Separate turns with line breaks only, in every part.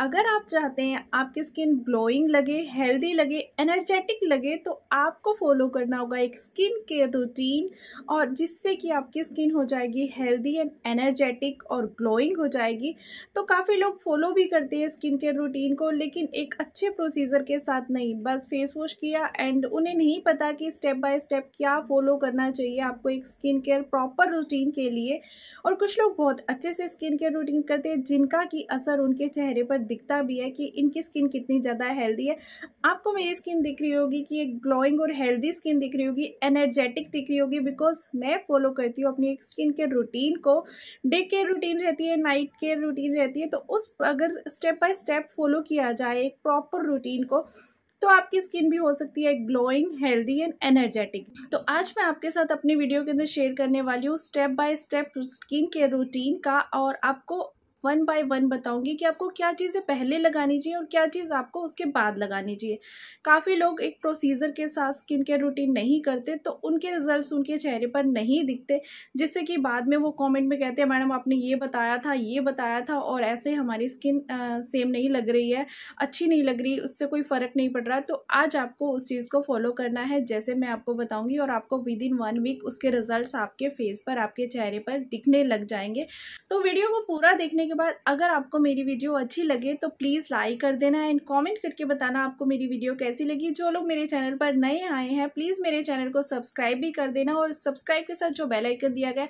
अगर आप चाहते हैं आपकी स्किन ग्लोइंग लगे हेल्दी लगे एनर्जेटिक लगे तो आपको फॉलो करना होगा एक स्किन केयर रूटीन और जिससे कि आपकी स्किन हो जाएगी हेल्दी एंड एनर्जेटिक और ग्लोइंग हो जाएगी तो काफ़ी लोग फॉलो भी करते हैं स्किन केयर रूटीन को लेकिन एक अच्छे प्रोसीजर के साथ नहीं बस फेस वॉश किया एंड उन्हें नहीं पता कि स्टेप बाय स्टेप क्या फॉलो करना चाहिए आपको एक स्किन केयर प्रॉपर रूटीन के लिए और कुछ लोग बहुत अच्छे से स्किन केयर रूटीन करते हैं जिनका कि असर उनके चेहरे चेहरे पर दिखता भी है कि इनकी स्किन कितनी ज़्यादा हेल्दी है आपको मेरी स्किन दिख रही होगी कि एक ग्लोइंग और हेल्दी स्किन दिख रही होगी एनर्जेटिक दिख रही होगी बिकॉज मैं फॉलो करती हूँ अपनी स्किन के रूटीन को डे केयर रूटीन रहती है नाइट केयर रूटीन रहती है तो उस अगर स्टेप बाय स्टेप फॉलो किया जाए एक प्रॉपर रूटीन को तो आपकी स्किन भी हो सकती है ग्लोइंग हेल्दी एंड एनर्जेटिक तो आज मैं आपके साथ अपनी वीडियो के अंदर शेयर करने वाली हूँ step by step skin care routine का और आपको वन बाय वन बताऊंगी कि आपको क्या चीज़ें पहले लगानी चाहिए और क्या चीज़ आपको उसके बाद लगानी चाहिए काफ़ी लोग एक प्रोसीजर के साथ स्किन केयर रूटीन नहीं करते तो उनके रिजल्ट उनके चेहरे पर नहीं दिखते जिससे कि बाद में वो कॉमेंट में कहते हैं मैडम आपने ये बताया था ये बताया था और ऐसे हमारी स्किन सेम नहीं लग रही है अच्छी नहीं लग रही उससे कोई फ़र्क नहीं पड़ रहा तो आज आपको उस चीज़ को फॉलो करना है जैसे मैं आपको बताऊंगी और आपको विद इन वन वीक उसके रिजल्ट्स आपके फेस पर आपके चेहरे पर दिखने लग जाएंगे तो वीडियो को पूरा देखने के के बाद अगर आपको मेरी वीडियो अच्छी लगे तो प्लीज़ लाइक कर देना एंड कमेंट करके बताना आपको मेरी वीडियो कैसी लगी जो लोग मेरे चैनल पर नए आए हैं प्लीज़ मेरे चैनल को सब्सक्राइब भी कर देना और सब्सक्राइब के साथ जो बेल आइकन दिया गया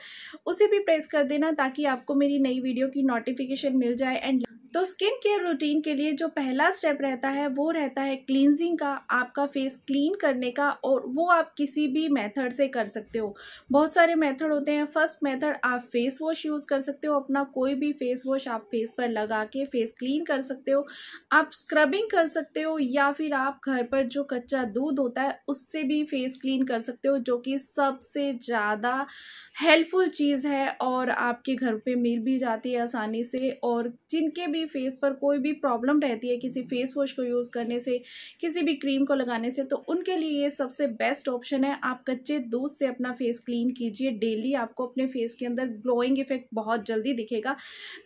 उसे भी प्रेस कर देना ताकि आपको मेरी नई वीडियो की नोटिफिकेशन मिल जाए एंड तो स्किन केयर रूटीन के लिए जो पहला स्टेप रहता है वो रहता है क्लींजिंग का आपका फेस क्लीन करने का और वो आप किसी भी मेथड से कर सकते हो बहुत सारे मेथड होते हैं फर्स्ट मेथड आप फेस वॉश यूज़ कर सकते हो अपना कोई भी फेस वॉश आप फेस पर लगा के फेस क्लीन कर सकते हो आप स्क्रबिंग कर सकते हो या फिर आप घर पर जो कच्चा दूध होता है उससे भी फेस क्लीन कर सकते हो जो कि सबसे ज़्यादा हेल्पफुल चीज़ है और आपके घर पर मिल भी जाती है आसानी से और जिनके भी फेस पर कोई भी प्रॉब्लम रहती है किसी फेस वॉश को यूज़ करने से किसी भी क्रीम को लगाने से तो उनके लिए ये सबसे बेस्ट ऑप्शन है आप कच्चे दूध से अपना फेस क्लीन कीजिए डेली आपको अपने फेस के अंदर ग्लोइंग इफेक्ट बहुत जल्दी दिखेगा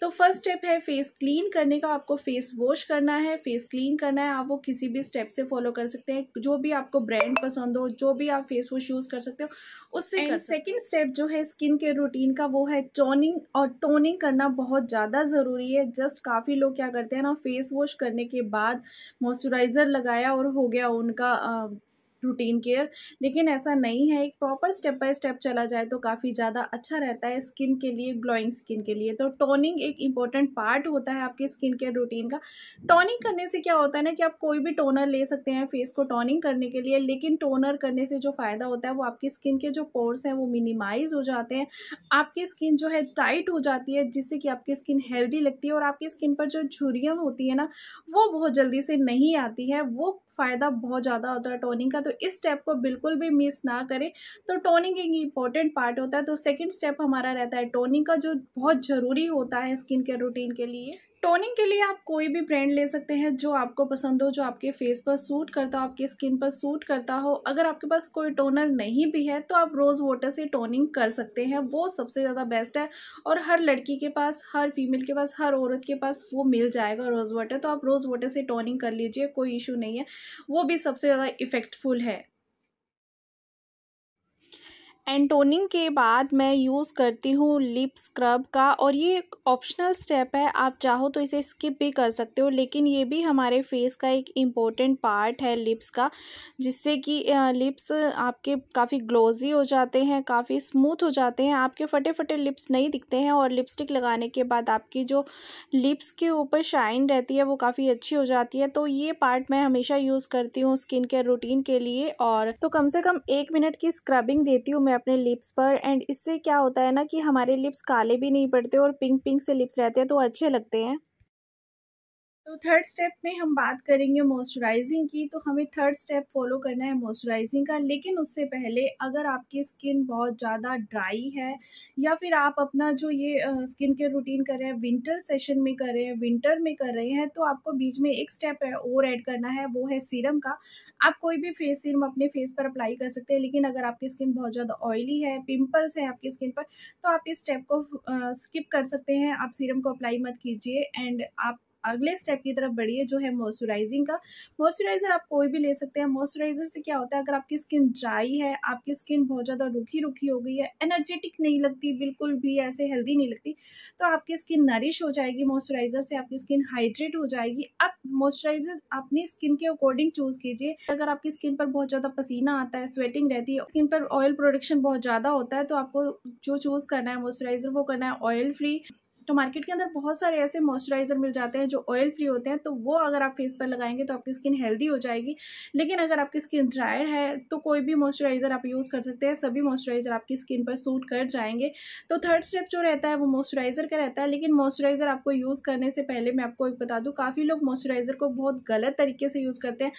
तो फर्स्ट स्टेप है फेस क्लीन करने का आपको फेस वॉश करना है फेस क्लीन करना है आप वो किसी भी स्टेप से फॉलो कर सकते हैं जो भी आपको ब्रांड पसंद हो जो भी आप फेस वॉश यूज़ कर सकते हो उससे एंड सेकेंड स्टेप जो है स्किन के रूटीन का वो है टोनिंग और टोनिंग करना बहुत ज़्यादा ज़रूरी है जस्ट काफ़ी लोग क्या करते हैं ना फेस वॉश करने के बाद मॉइस्चराइज़र लगाया और हो गया उनका रूटीन केयर लेकिन ऐसा नहीं है एक प्रॉपर स्टेप बाय स्टेप चला जाए तो काफ़ी ज़्यादा अच्छा रहता है स्किन के लिए ग्लोइंग स्किन के लिए तो टोनिंग एक इंपॉर्टेंट पार्ट होता है आपके स्किन केयर रूटीन का टोनिंग करने से क्या होता है ना कि आप कोई भी टोनर ले सकते हैं फेस को टोनिंग करने के लिए लेकिन टोनर करने से जो फ़ायदा होता है वो आपकी स्किन के जो पोर्स हैं वो मिनिमाइज हो जाते हैं आपकी स्किन जो है टाइट हो जाती है जिससे कि आपकी स्किन हेल्दी लगती है और आपकी स्किन पर जो झुरियाँ होती है ना वो बहुत जल्दी से नहीं आती है वो फ़ायदा बहुत ज़्यादा होता है टोनिंग का तो तो इस स्टेप को बिल्कुल भी मिस ना करें तो टोनिंग एक इंपॉर्टेंट पार्ट होता है तो सेकेंड स्टेप हमारा रहता है टोनिंग का जो बहुत ज़रूरी होता है स्किन केयर रूटीन के लिए टोनिंग के लिए आप कोई भी ब्रांड ले सकते हैं जो आपको पसंद हो जो आपके फेस पर सूट करता हो आपके स्किन पर सूट करता हो अगर आपके पास कोई टोनर नहीं भी है तो आप रोज़ वाटर से टोनिंग कर सकते हैं वो सबसे ज़्यादा बेस्ट है और हर लड़की के पास हर फीमेल के पास हर औरत के पास वो मिल जाएगा रोज़ वाटर तो आप रोज़ वाटर से टोनिंग कर लीजिए कोई इशू नहीं है वो भी सबसे ज़्यादा इफ़ेक्टफुल है टोनिंग के बाद मैं यूज़ करती हूँ लिप स्क्रब का और ये एक ऑप्शनल स्टेप है आप चाहो तो इसे स्किप भी कर सकते हो लेकिन ये भी हमारे फेस का एक इम्पोर्टेंट पार्ट है लिप्स का जिससे कि लिप्स आपके काफ़ी ग्लोजी हो जाते हैं काफ़ी स्मूथ हो जाते हैं आपके फटे फटे लिप्स नहीं दिखते हैं और लिपस्टिक लगाने के बाद आपकी जो लिप्स के ऊपर शाइन रहती है वो काफ़ी अच्छी हो जाती है तो ये पार्ट मैं हमेशा यूज़ करती हूँ स्किन केयर रूटीन के लिए और तो कम से कम एक मिनट की स्क्रबिंग देती हूँ मैं अपने लिप्स पर एंड इससे क्या होता है ना कि हमारे लिप्स काले भी नहीं पड़ते और पिंक पिंक से लिप्स रहते हैं तो अच्छे लगते हैं तो थर्ड स्टेप में हम बात करेंगे मॉइस्चराइजिंग की तो हमें थर्ड स्टेप फॉलो करना है मॉइस्चराइजिंग का लेकिन उससे पहले अगर आपकी स्किन बहुत ज़्यादा ड्राई है या फिर आप अपना जो ये स्किन केयर रूटीन कर रहे हैं विंटर सेशन में कर रहे हैं विंटर में कर रहे हैं तो आपको बीच में एक स्टेप और ऐड करना है वो है सीरम का आप कोई भी फेस सीरम अपने फेस पर अप्लाई कर सकते हैं लेकिन अगर आपकी स्किन बहुत ज़्यादा ऑयली है पिम्पल्स हैं आपकी स्किन पर तो आप इस स्टेप को स्किप कर सकते हैं आप सीरम को अप्लाई मत कीजिए एंड आप अगले स्टेप की तरफ बढ़िए जो है मॉइस्चराइजिंग का मॉइस्चराइज़र आप कोई भी ले सकते हैं मॉइस्चराइज़र से क्या होता है अगर आपकी स्किन ड्राई है आपकी स्किन बहुत ज़्यादा रुखी रुखी हो गई है एनर्जेटिक नहीं लगती बिल्कुल भी ऐसे हेल्दी नहीं लगती तो आपकी स्किन नरिश हो जाएगी मॉइस्चराइज़र से आपकी स्किन हाइड्रेट हो जाएगी आप मॉइस्चराइज़र अपनी स्किन के अकॉर्डिंग चूज़ कीजिए अगर आपकी स्किन पर बहुत ज़्यादा पसीना आता है स्वेटिंग रहती है स्किन पर ऑयल प्रोडक्शन बहुत ज़्यादा होता है तो आपको जो चूज़ करना है मॉइस्चराइज़र वो करना है ऑयल फ्री तो मार्केट के अंदर बहुत सारे ऐसे मॉइस्चराइज़र मिल जाते हैं जो ऑयल फ्री होते हैं तो वो अगर आप फेस पर लगाएंगे तो आपकी स्किन हेल्दी हो जाएगी लेकिन अगर आपकी स्किन ड्राई है तो कोई भी मॉइस्चराइज़र आप यूज़ कर सकते हैं सभी मॉइस्चराइज़र आपकी स्किन पर सूट कर जाएंगे तो थर्ड स्टेप जो रहता है वो मॉइस्चराइज़र का रहता है लेकिन मॉइस्चराइज़र आपको यूज़ करने से पहले मैं आपको एक बता दूँ काफ़ी लोग मॉइस्चराइज़र को बहुत गलत तरीके से यूज़ करते हैं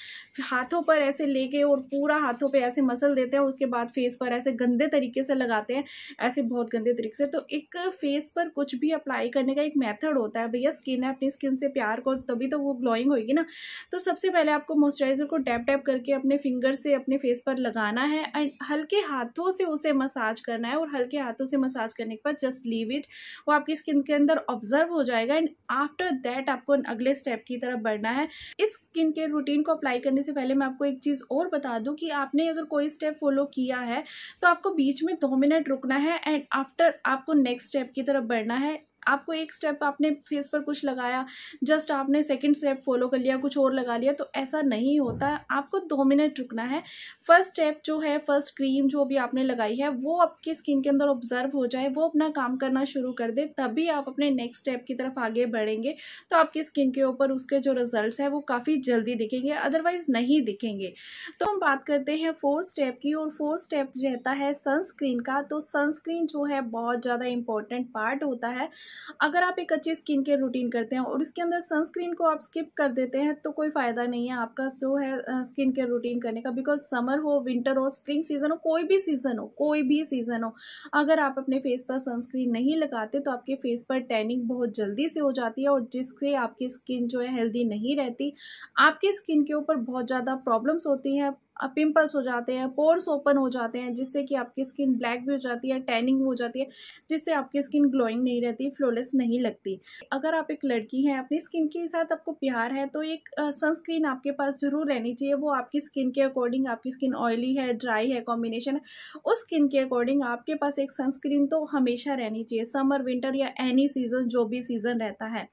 हाथों पर ऐसे लेके और पूरा हाथों पर ऐसे मसल देते हैं और उसके बाद फेस पर ऐसे गंदे तरीके से लगाते हैं ऐसे बहुत गंदे तरीके से तो एक फेस पर कुछ भी अप्लाई हाई करने का एक मेथड होता है भैया स्किन है अपनी स्किन से प्यार करो तभी तो वो ग्लोइंग होगी ना तो सबसे पहले आपको मॉइस्चराइज़र को टैप टैप करके अपने फिंगर से अपने फेस पर लगाना है एंड हल्के हाथों से उसे मसाज करना है और हल्के हाथों से मसाज करने के बाद जस्ट लीव इट वो आपकी स्किन के अंदर ऑब्जर्व हो जाएगा एंड आफ्टर दैट आपको अगले स्टेप की तरफ बढ़ना है इस स्किन केयर रूटीन को अप्लाई करने से पहले मैं आपको एक चीज़ और बता दूँ कि आपने अगर कोई स्टेप फॉलो किया है तो आपको बीच में दो मिनट रुकना है एंड आफ्टर आपको नेक्स्ट स्टेप की तरफ बढ़ना है आपको एक स्टेप आपने फेस पर कुछ लगाया जस्ट आपने सेकेंड स्टेप फॉलो कर लिया कुछ और लगा लिया तो ऐसा नहीं होता आपको दो मिनट रुकना है फर्स्ट स्टेप जो है फर्स्ट क्रीम जो भी आपने लगाई है वो आपकी स्किन के अंदर ऑब्जर्व हो जाए वो अपना काम करना शुरू कर दे तभी आप अपने नेक्स्ट स्टेप की तरफ आगे बढ़ेंगे तो आपकी स्किन के ऊपर उसके जो रिजल्ट है वो काफ़ी जल्दी दिखेंगे अदरवाइज नहीं दिखेंगे तो हम बात करते हैं फोर्थ स्टेप की और फोर्थ स्टेप रहता है सनस्क्रीन का तो सनस्क्रीन जो है बहुत ज़्यादा इंपॉर्टेंट पार्ट होता है अगर आप एक अच्छी स्किन केयर रूटीन करते हैं और उसके अंदर सनस्क्रीन को आप स्किप कर देते हैं तो कोई फ़ायदा नहीं है आपका जो है स्किन केयर रूटीन करने का बिकॉज समर हो विंटर हो स्प्रिंग सीजन हो कोई भी सीज़न हो कोई भी सीज़न हो अगर आप अपने फेस पर सनस्क्रीन नहीं लगाते तो आपके फेस पर टैनिंग बहुत जल्दी से हो जाती है और जिससे आपकी स्किन जो है हेल्दी नहीं रहती आपकी स्किन के ऊपर बहुत ज़्यादा प्रॉब्लम्स होती हैं पिंपल्स हो जाते हैं पोर्स ओपन हो जाते हैं जिससे कि आपकी स्किन ब्लैक भी हो जाती है टैनिंग हो जाती है जिससे आपकी स्किन ग्लोइंग नहीं रहती फ्लोलेस नहीं लगती अगर आप एक लड़की हैं अपनी स्किन के साथ आपको प्यार है तो एक सनस्क्रीन आपके पास ज़रूर रहनी चाहिए वो आपकी स्किन के अकॉर्डिंग आपकी स्किन ऑयली है ड्राई है कॉम्बिनेशन है उस स्किन के अकॉर्डिंग आपके पास एक सनस्क्रीन तो हमेशा रहनी चाहिए समर विंटर या एनी सीज़न जो भी सीज़न रहता है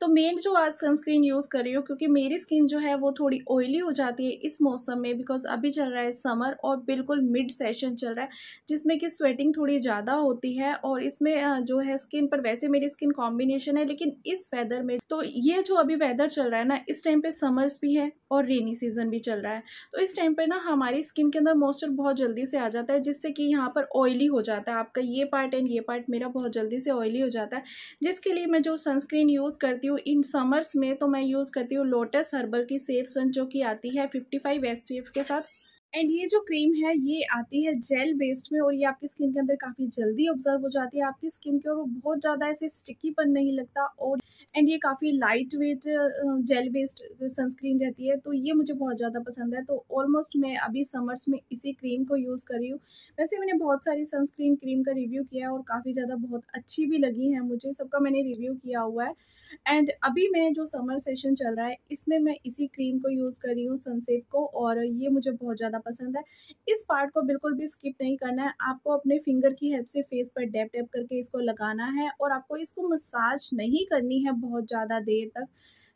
तो मेन जो आज सनस्क्रीन यूज़ कर रही हूँ क्योंकि मेरी स्किन जो है वो थोड़ी ऑयली हो जाती है इस मौसम में बिकॉज अभी चल रहा है समर और बिल्कुल मिड सेशन चल रहा है जिसमें कि स्वेटिंग थोड़ी ज़्यादा होती है और इसमें जो है स्किन पर वैसे मेरी स्किन कॉम्बिनेशन है लेकिन इस वेदर में तो ये जो अभी वेदर चल रहा है ना इस टाइम पर समर्स भी है और रेनी सीजन भी चल रहा है तो इस टाइम पर ना हमारी स्किन के अंदर मॉइस्चर बहुत जल्दी से आ जाता है जिससे कि यहाँ पर ऑयली हो जाता है आपका ये पार्ट एंड ये पार्ट मेरा बहुत जल्दी से ऑयली हो जाता है जिसके लिए मैं जो सनस्क्रीन यूज़ करती करती हूँ इन समर्स में तो मैं यूज़ करती हूँ लोटस हर्बल की सेफ सन जो कि आती है फिफ्टी फाइव के साथ एंड ये जो क्रीम है ये आती है जेल बेस्ड में और ये आपकी स्किन के अंदर काफ़ी जल्दी ऑब्जर्व हो जाती है आपकी स्किन के और वो बहुत ज़्यादा ऐसे स्टिकी पन नहीं लगता और एंड ये काफ़ी light weight gel based sunscreen रहती है तो ये मुझे बहुत ज़्यादा पसंद है तो ऑलमोस्ट मैं अभी समर्स में इसी क्रीम को यूज़ कर रही हूँ वैसे मैंने बहुत सारी सनस्क्रीन क्रीम का रिव्यू किया है और काफ़ी ज़्यादा बहुत अच्छी भी लगी है मुझे सबका मैंने रिव्यू किया हुआ है एंड अभी मैं जो समर सेशन चल रहा है इसमें मैं इसी क्रीम को यूज़ कर रही हूँ सनसेप को और ये मुझे बहुत ज़्यादा पसंद है इस पार्ट को बिल्कुल भी स्किप नहीं करना है आपको अपने फिंगर की हेल्प से फेस पर डैप डैप करके इसको लगाना है और आपको इसको मसाज नहीं करनी है बहुत ज़्यादा देर तक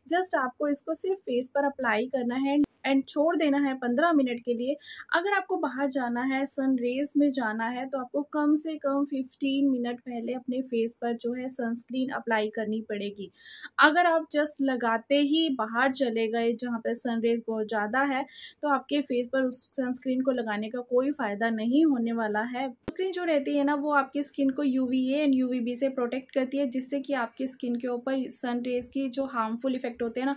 जस्ट आपको इसको सिर्फ फेस पर अप्लाई करना है एंड छोड़ देना है पंद्रह मिनट के लिए अगर आपको बाहर जाना है सन रेज में जाना है तो आपको कम से कम फिफ्टीन मिनट पहले अपने फेस पर जो है सनस्क्रीन अप्लाई करनी पड़ेगी अगर आप जस्ट लगाते ही बाहर चले गए जहाँ पर सन रेज बहुत ज़्यादा है तो आपके फेस पर उस सनस्क्रीन को लगाने का कोई फ़ायदा नहीं होने वाला है स्क्रीन जो रहती है ना वो आपकी स्किन को यू एंड यू से प्रोटेक्ट करती है जिससे कि आपकी स्किन के ऊपर सन रेज की जो हार्मफुल इफेक्ट इफेक्ट होते हैं ना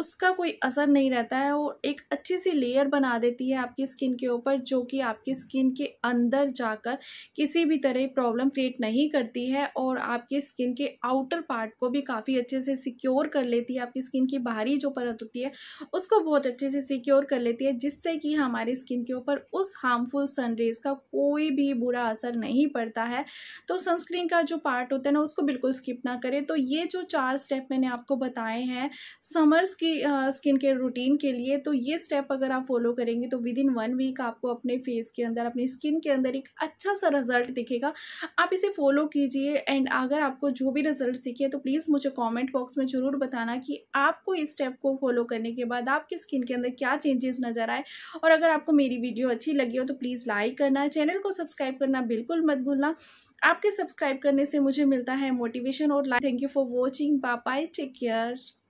उसका कोई असर नहीं रहता है वो एक अच्छी सी लेयर बना देती है आपकी स्किन के ऊपर जो कि आपकी स्किन के अंदर जाकर किसी भी तरह प्रॉब्लम क्रिएट नहीं करती है और आपकी स्किन के आउटर पार्ट को भी काफ़ी अच्छे से सिक्योर कर लेती है आपकी स्किन की बाहरी जो परत होती है उसको बहुत अच्छे से सिक्योर कर लेती है जिससे कि हमारी स्किन के ऊपर उस हार्मफुल सनरेज का कोई भी बुरा असर नहीं पड़ता है तो सनस्क्रीन का जो पार्ट होता है ना उसको बिल्कुल स्किप ना करें तो ये जो चार स्टेप मैंने आपको बताए हैं समर्स की स्किन केयर रूटीन के लिए तो ये स्टेप अगर आप फॉलो करेंगे तो विद इन वन वीक आपको अपने फेस के अंदर अपनी स्किन के अंदर एक अच्छा सा रिजल्ट दिखेगा आप इसे फॉलो कीजिए एंड अगर आपको जो भी रिजल्ट दिखे तो प्लीज़ मुझे कॉमेंट बॉक्स में ज़रूर बताना कि आपको इस स्टेप को फॉलो करने के बाद आपकी स्किन के अंदर क्या चेंजेस नज़र आए और अगर आपको मेरी वीडियो अच्छी लगी हो तो प्लीज़ लाइक करना चैनल को सब्सक्राइब करना बिल्कुल मत भूलना आपके सब्सक्राइब करने से मुझे मिलता है मोटिवेशन और thank you for watching bye take care